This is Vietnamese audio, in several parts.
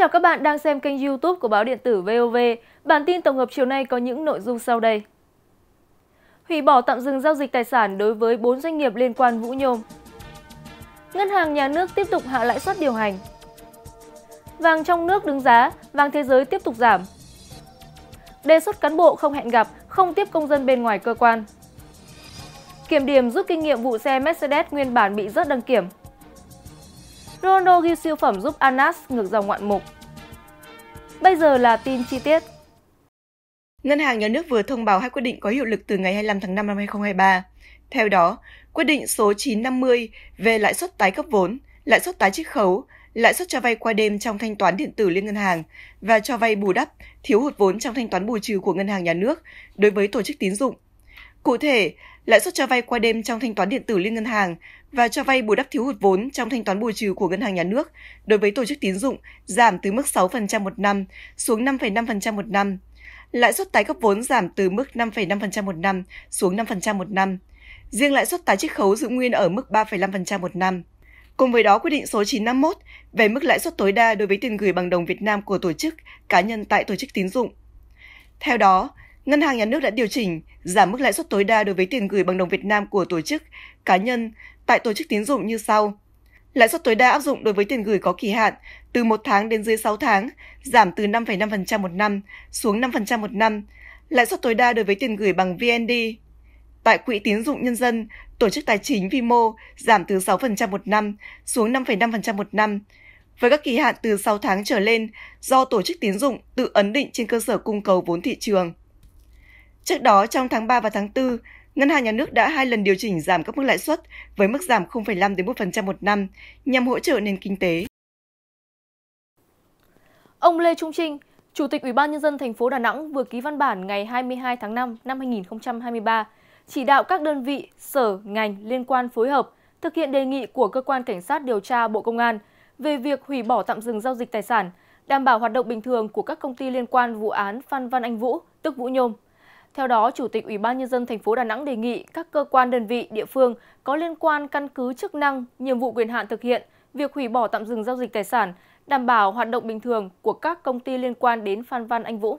chào các bạn đang xem kênh youtube của báo điện tử VOV. Bản tin tổng hợp chiều nay có những nội dung sau đây. Hủy bỏ tạm dừng giao dịch tài sản đối với 4 doanh nghiệp liên quan Vũ Nhôm. Ngân hàng nhà nước tiếp tục hạ lãi suất điều hành. Vàng trong nước đứng giá, vàng thế giới tiếp tục giảm. Đề xuất cán bộ không hẹn gặp, không tiếp công dân bên ngoài cơ quan. Kiểm điểm rút kinh nghiệm vụ xe Mercedes nguyên bản bị rớt đăng kiểm. Ronaldo ghi siêu phẩm giúp Anas ngược dòng ngoạn mục. Bây giờ là tin chi tiết. Ngân hàng Nhà nước vừa thông báo hai quyết định có hiệu lực từ ngày 25 tháng 5 năm 2023. Theo đó, quyết định số 950 về lãi suất tái cấp vốn, lãi suất tái chiết khấu, lãi suất cho vay qua đêm trong thanh toán điện tử liên ngân hàng và cho vay bù đắp thiếu hụt vốn trong thanh toán bù trừ của ngân hàng nhà nước đối với tổ chức tín dụng. Cụ thể, lãi suất cho vay qua đêm trong thanh toán điện tử liên ngân hàng và cho vay bù đắp thiếu hụt vốn trong thanh toán bù trừ của ngân hàng nhà nước đối với tổ chức tín dụng giảm từ mức 6% một năm xuống 5,5% một năm. Lãi suất tái cấp vốn giảm từ mức 5,5% một năm xuống 5% một năm. Riêng lãi suất tái chiết khấu giữ nguyên ở mức 3,5% một năm. Cùng với đó, quyết định số 951 về mức lãi suất tối đa đối với tiền gửi bằng đồng Việt Nam của tổ chức, cá nhân tại tổ chức tín dụng. Theo đó, Ngân hàng Nhà nước đã điều chỉnh, giảm mức lãi suất tối đa đối với tiền gửi bằng đồng Việt Nam của tổ chức, cá nhân tại tổ chức tín dụng như sau. Lãi suất tối đa áp dụng đối với tiền gửi có kỳ hạn từ 1 tháng đến dưới 6 tháng, giảm từ 5,5% một năm xuống 5% một năm. Lãi suất tối đa đối với tiền gửi bằng VND tại Quỹ tín dụng nhân dân, tổ chức tài chính vi mô giảm từ 6% một năm xuống 5,5% một năm với các kỳ hạn từ 6 tháng trở lên do tổ chức tín dụng tự ấn định trên cơ sở cung cầu vốn thị trường. Trước đó, trong tháng 3 và tháng 4, Ngân hàng Nhà nước đã hai lần điều chỉnh giảm các mức lãi suất với mức giảm 0,5 đến 1% một năm nhằm hỗ trợ nền kinh tế. Ông Lê Trung Trinh, Chủ tịch Ủy ban nhân dân thành phố Đà Nẵng vừa ký văn bản ngày 22 tháng 5 năm 2023 chỉ đạo các đơn vị, sở, ngành liên quan phối hợp thực hiện đề nghị của cơ quan cảnh sát điều tra Bộ Công an về việc hủy bỏ tạm dừng giao dịch tài sản, đảm bảo hoạt động bình thường của các công ty liên quan vụ án Phan Văn Anh Vũ, tức Vũ Nhôm. Theo đó, Chủ tịch Ủy ban nhân dân thành phố Đà Nẵng đề nghị các cơ quan đơn vị địa phương có liên quan căn cứ chức năng, nhiệm vụ quyền hạn thực hiện việc hủy bỏ tạm dừng giao dịch tài sản, đảm bảo hoạt động bình thường của các công ty liên quan đến Phan Văn Anh Vũ.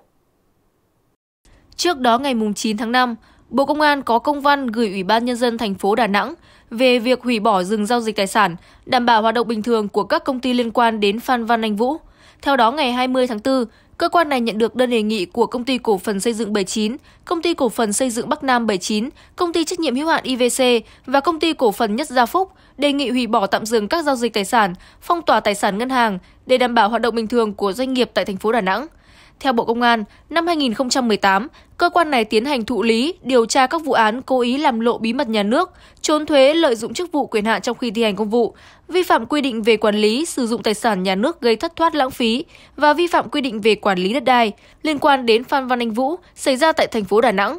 Trước đó ngày 9 tháng 5, Bộ Công an có công văn gửi Ủy ban Nhân dân thành phố Đà Nẵng về việc hủy bỏ dừng giao dịch tài sản, đảm bảo hoạt động bình thường của các công ty liên quan đến Phan Văn Anh Vũ. Theo đó, ngày 20 tháng 4, Cơ quan này nhận được đơn đề nghị của công ty cổ phần xây dựng 79, công ty cổ phần xây dựng Bắc Nam 79, công ty trách nhiệm hữu hạn IVC và công ty cổ phần Nhất Gia Phúc đề nghị hủy bỏ tạm dừng các giao dịch tài sản, phong tỏa tài sản ngân hàng để đảm bảo hoạt động bình thường của doanh nghiệp tại thành phố Đà Nẵng. Theo Bộ Công an, năm 2018, cơ quan này tiến hành thụ lý, điều tra các vụ án cố ý làm lộ bí mật nhà nước, trốn thuế lợi dụng chức vụ quyền hạn trong khi thi hành công vụ, vi phạm quy định về quản lý sử dụng tài sản nhà nước gây thất thoát lãng phí và vi phạm quy định về quản lý đất đai liên quan đến Phan Văn Anh Vũ xảy ra tại thành phố Đà Nẵng.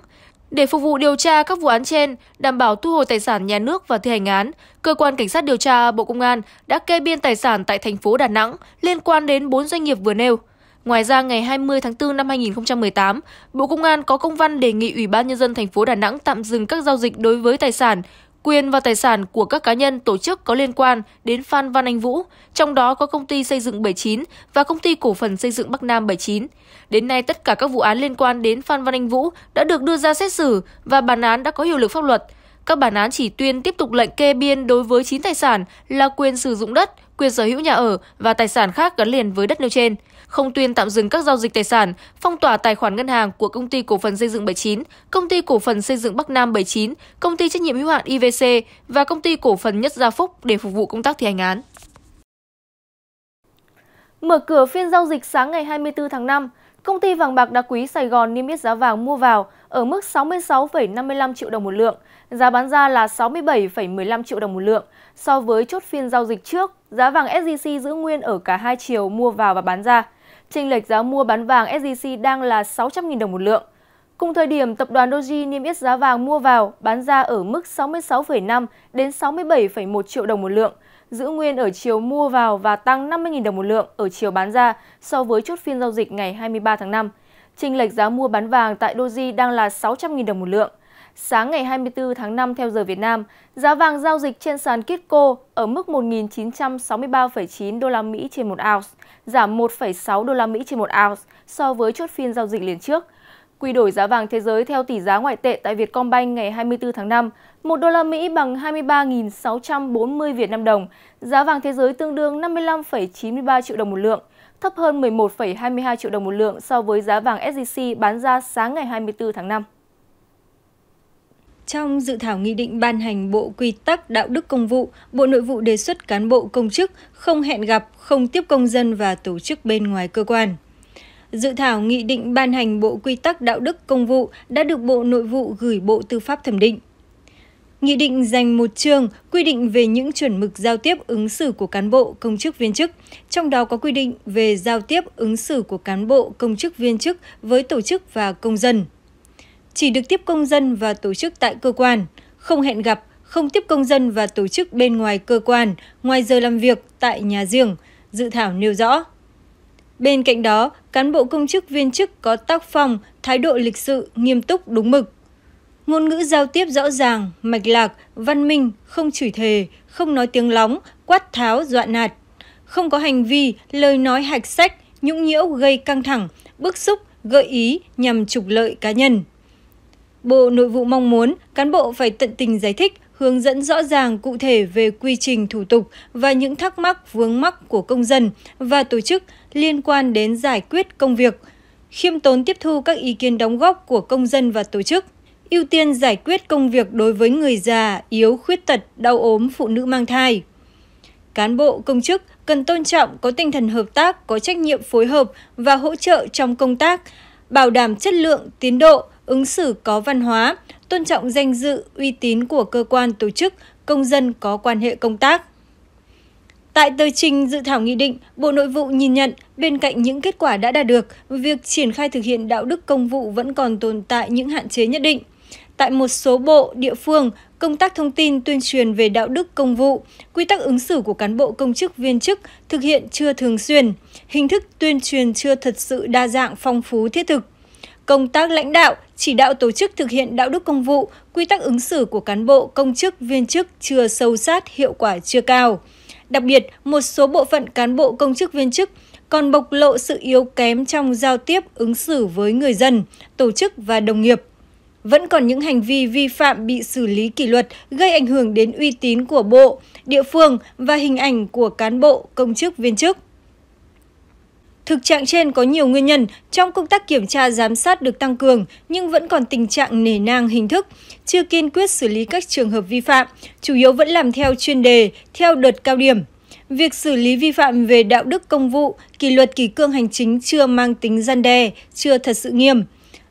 Để phục vụ điều tra các vụ án trên, đảm bảo thu hồi tài sản nhà nước và thi hành án, cơ quan cảnh sát điều tra Bộ Công an đã kê biên tài sản tại thành phố Đà Nẵng liên quan đến 4 doanh nghiệp vừa nêu. Ngoài ra, ngày 20 tháng 4 năm 2018, Bộ Công an có công văn đề nghị Ủy ban Nhân dân thành phố Đà Nẵng tạm dừng các giao dịch đối với tài sản, quyền và tài sản của các cá nhân tổ chức có liên quan đến Phan Văn Anh Vũ, trong đó có công ty xây dựng 79 và công ty cổ phần xây dựng Bắc Nam 79. Đến nay, tất cả các vụ án liên quan đến Phan Văn Anh Vũ đã được đưa ra xét xử và bản án đã có hiệu lực pháp luật. Các bản án chỉ tuyên tiếp tục lệnh kê biên đối với 9 tài sản là quyền sử dụng đất, quyền sở hữu nhà ở và tài sản khác gắn liền với đất nêu trên không tuyên tạm dừng các giao dịch tài sản, phong tỏa tài khoản ngân hàng của công ty cổ phần xây dựng 79, công ty cổ phần xây dựng Bắc Nam 79, công ty trách nhiệm hữu hạn IVC và công ty cổ phần Nhất Gia Phúc để phục vụ công tác thi hành án. Mở cửa phiên giao dịch sáng ngày 24 tháng 5, công ty vàng bạc đá quý Sài Gòn niêm yết giá vàng mua vào ở mức 66,55 triệu đồng một lượng, giá bán ra là 67,15 triệu đồng một lượng. So với chốt phiên giao dịch trước, giá vàng SJC giữ nguyên ở cả hai chiều mua vào và bán ra. Trình lệch giá mua bán vàng SJC đang là 600.000 đồng một lượng. Cùng thời điểm, tập đoàn Doji niêm yết giá vàng mua vào, bán ra ở mức 66,5 đến 67,1 triệu đồng một lượng, giữ nguyên ở chiều mua vào và tăng 50.000 đồng một lượng ở chiều bán ra so với chốt phiên giao dịch ngày 23 tháng 5. Trình lệch giá mua bán vàng tại Doji đang là 600.000 đồng một lượng. Sáng ngày 24 tháng 5 theo giờ Việt Nam, giá vàng giao dịch trên sàn Kitco ở mức 1.963,9 đô la Mỹ trên một ounce, giảm 1,6 đô la Mỹ trên một ounce so với chốt phiên giao dịch liền trước. Quy đổi giá vàng thế giới theo tỷ giá ngoại tệ tại Vietcombank ngày 24 tháng 5, 1 đô la Mỹ bằng 23.640 Việt Nam đồng, giá vàng thế giới tương đương 55,93 triệu đồng một lượng, thấp hơn 11,22 triệu đồng một lượng so với giá vàng SJC bán ra sáng ngày 24 tháng 5. Trong dự thảo nghị định ban hành Bộ Quy tắc Đạo đức Công vụ, Bộ Nội vụ đề xuất cán bộ công chức không hẹn gặp, không tiếp công dân và tổ chức bên ngoài cơ quan. Dự thảo nghị định ban hành Bộ Quy tắc Đạo đức Công vụ đã được Bộ Nội vụ gửi Bộ Tư pháp thẩm định. Nghị định dành một chương quy định về những chuẩn mực giao tiếp ứng xử của cán bộ, công chức viên chức, trong đó có quy định về giao tiếp ứng xử của cán bộ, công chức viên chức với tổ chức và công dân chỉ được tiếp công dân và tổ chức tại cơ quan, không hẹn gặp, không tiếp công dân và tổ chức bên ngoài cơ quan, ngoài giờ làm việc tại nhà riêng, dự thảo nêu rõ. Bên cạnh đó, cán bộ công chức viên chức có tác phong, thái độ lịch sự, nghiêm túc, đúng mực. Ngôn ngữ giao tiếp rõ ràng, mạch lạc, văn minh, không chửi thề, không nói tiếng lóng, quát tháo, dọa nạt. Không có hành vi, lời nói hạch sách, nhũng nhiễu gây căng thẳng, bức xúc, gợi ý nhằm trục lợi cá nhân. Bộ Nội vụ mong muốn cán bộ phải tận tình giải thích, hướng dẫn rõ ràng cụ thể về quy trình thủ tục và những thắc mắc vướng mắc của công dân và tổ chức liên quan đến giải quyết công việc, khiêm tốn tiếp thu các ý kiến đóng góp của công dân và tổ chức, ưu tiên giải quyết công việc đối với người già, yếu, khuyết tật, đau ốm, phụ nữ mang thai. Cán bộ công chức cần tôn trọng có tinh thần hợp tác, có trách nhiệm phối hợp và hỗ trợ trong công tác, bảo đảm chất lượng, tiến độ, ứng xử có văn hóa, tôn trọng danh dự, uy tín của cơ quan tổ chức, công dân có quan hệ công tác. Tại tờ trình dự thảo nghị định, Bộ Nội vụ nhìn nhận bên cạnh những kết quả đã đạt được, việc triển khai thực hiện đạo đức công vụ vẫn còn tồn tại những hạn chế nhất định. Tại một số bộ, địa phương, công tác thông tin tuyên truyền về đạo đức công vụ, quy tắc ứng xử của cán bộ công chức viên chức thực hiện chưa thường xuyên, hình thức tuyên truyền chưa thật sự đa dạng phong phú thiết thực. Công tác lãnh đạo, chỉ đạo tổ chức thực hiện đạo đức công vụ, quy tắc ứng xử của cán bộ, công chức, viên chức chưa sâu sát, hiệu quả chưa cao. Đặc biệt, một số bộ phận cán bộ công chức viên chức còn bộc lộ sự yếu kém trong giao tiếp ứng xử với người dân, tổ chức và đồng nghiệp. Vẫn còn những hành vi vi phạm bị xử lý kỷ luật gây ảnh hưởng đến uy tín của bộ, địa phương và hình ảnh của cán bộ, công chức viên chức. Thực trạng trên có nhiều nguyên nhân, trong công tác kiểm tra giám sát được tăng cường nhưng vẫn còn tình trạng nề nang hình thức, chưa kiên quyết xử lý các trường hợp vi phạm, chủ yếu vẫn làm theo chuyên đề, theo đợt cao điểm. Việc xử lý vi phạm về đạo đức công vụ, kỷ luật kỷ cương hành chính chưa mang tính gian đe, chưa thật sự nghiêm.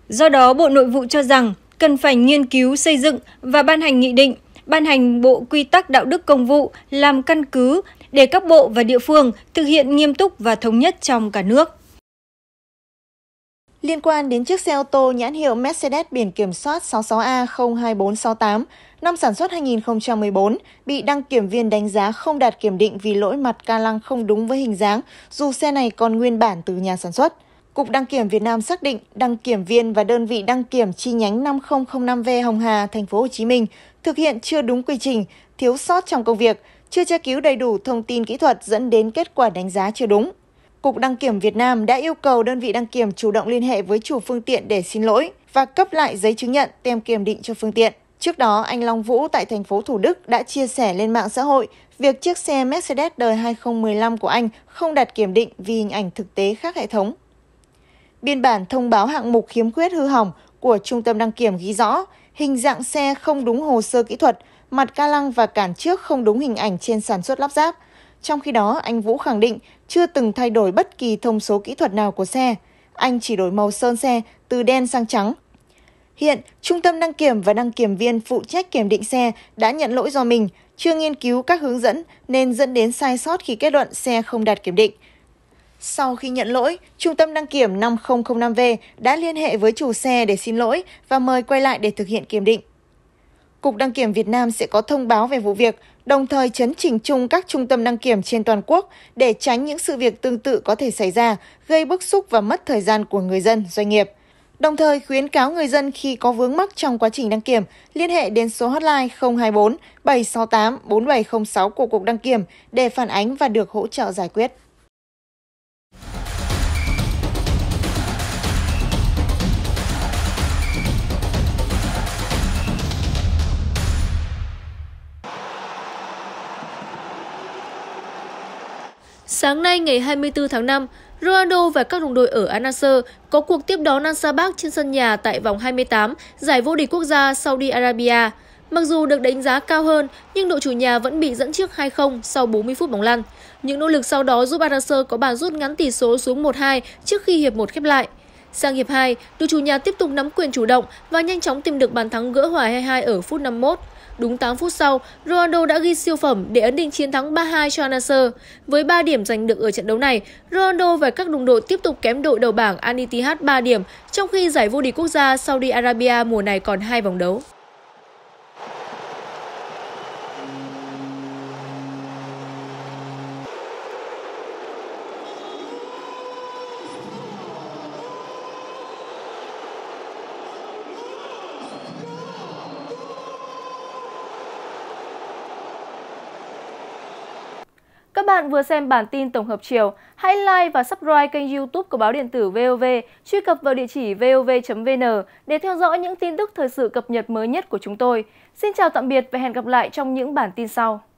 Do đó, Bộ Nội vụ cho rằng cần phải nghiên cứu xây dựng và ban hành nghị định, ban hành bộ quy tắc đạo đức công vụ làm căn cứ để các bộ và địa phương thực hiện nghiêm túc và thống nhất trong cả nước. Liên quan đến chiếc xe ô tô nhãn hiệu Mercedes biển kiểm soát 66A02468, năm sản xuất 2014, bị đăng kiểm viên đánh giá không đạt kiểm định vì lỗi mặt ca lăng không đúng với hình dáng, dù xe này còn nguyên bản từ nhà sản xuất. Cục Đăng kiểm Việt Nam xác định đăng kiểm viên và đơn vị đăng kiểm chi nhánh 5005V Hồng Hà, thành phố Hồ Chí Minh thực hiện chưa đúng quy trình, thiếu sót trong công việc, chưa tra cứu đầy đủ thông tin kỹ thuật dẫn đến kết quả đánh giá chưa đúng. Cục Đăng kiểm Việt Nam đã yêu cầu đơn vị đăng kiểm chủ động liên hệ với chủ phương tiện để xin lỗi và cấp lại giấy chứng nhận tem kiểm định cho phương tiện. Trước đó, anh Long Vũ tại thành phố Thủ Đức đã chia sẻ lên mạng xã hội việc chiếc xe Mercedes đời 2015 của anh không đạt kiểm định vì hình ảnh thực tế khác hệ thống. Biên bản thông báo hạng mục khiếm khuyết hư hỏng của Trung tâm đăng kiểm ghi rõ hình dạng xe không đúng hồ sơ kỹ thuật, mặt ca lăng và cản trước không đúng hình ảnh trên sản xuất lắp ráp. Trong khi đó, anh Vũ khẳng định chưa từng thay đổi bất kỳ thông số kỹ thuật nào của xe. Anh chỉ đổi màu sơn xe từ đen sang trắng. Hiện, Trung tâm đăng kiểm và đăng kiểm viên phụ trách kiểm định xe đã nhận lỗi do mình, chưa nghiên cứu các hướng dẫn nên dẫn đến sai sót khi kết luận xe không đạt kiểm định. Sau khi nhận lỗi, Trung tâm đăng kiểm 5005V đã liên hệ với chủ xe để xin lỗi và mời quay lại để thực hiện kiểm định. Cục Đăng kiểm Việt Nam sẽ có thông báo về vụ việc, đồng thời chấn chỉnh chung các trung tâm đăng kiểm trên toàn quốc để tránh những sự việc tương tự có thể xảy ra, gây bức xúc và mất thời gian của người dân, doanh nghiệp. Đồng thời khuyến cáo người dân khi có vướng mắc trong quá trình đăng kiểm, liên hệ đến số hotline 024 768 4706 của Cục Đăng kiểm để phản ánh và được hỗ trợ giải quyết. Sáng nay ngày 24 tháng 5, Ronaldo và các đồng đội ở Al có cuộc tiếp đón Al Sabah trên sân nhà tại vòng 28 giải vô địch quốc gia Saudi Arabia. Mặc dù được đánh giá cao hơn, nhưng đội chủ nhà vẫn bị dẫn trước 2-0 sau 40 phút bóng lăn. Những nỗ lực sau đó giúp Al có bàn rút ngắn tỷ số xuống 1-2 trước khi hiệp 1 khép lại. Sang hiệp 2, đội chủ nhà tiếp tục nắm quyền chủ động và nhanh chóng tìm được bàn thắng gỡ hòa 2-2 ở phút 51. Đúng 8 phút sau, Ronaldo đã ghi siêu phẩm để ấn định chiến thắng 3-2 cho Nasser. Với 3 điểm giành được ở trận đấu này, Ronaldo và các đồng đội tiếp tục kém đội đầu bảng Al Ittihad 3 điểm, trong khi giải vô địch quốc gia Saudi Arabia mùa này còn 2 vòng đấu. bạn vừa xem bản tin tổng hợp chiều, hãy like và subscribe kênh youtube của Báo Điện tử VOV, truy cập vào địa chỉ vov.vn để theo dõi những tin tức thời sự cập nhật mới nhất của chúng tôi. Xin chào tạm biệt và hẹn gặp lại trong những bản tin sau.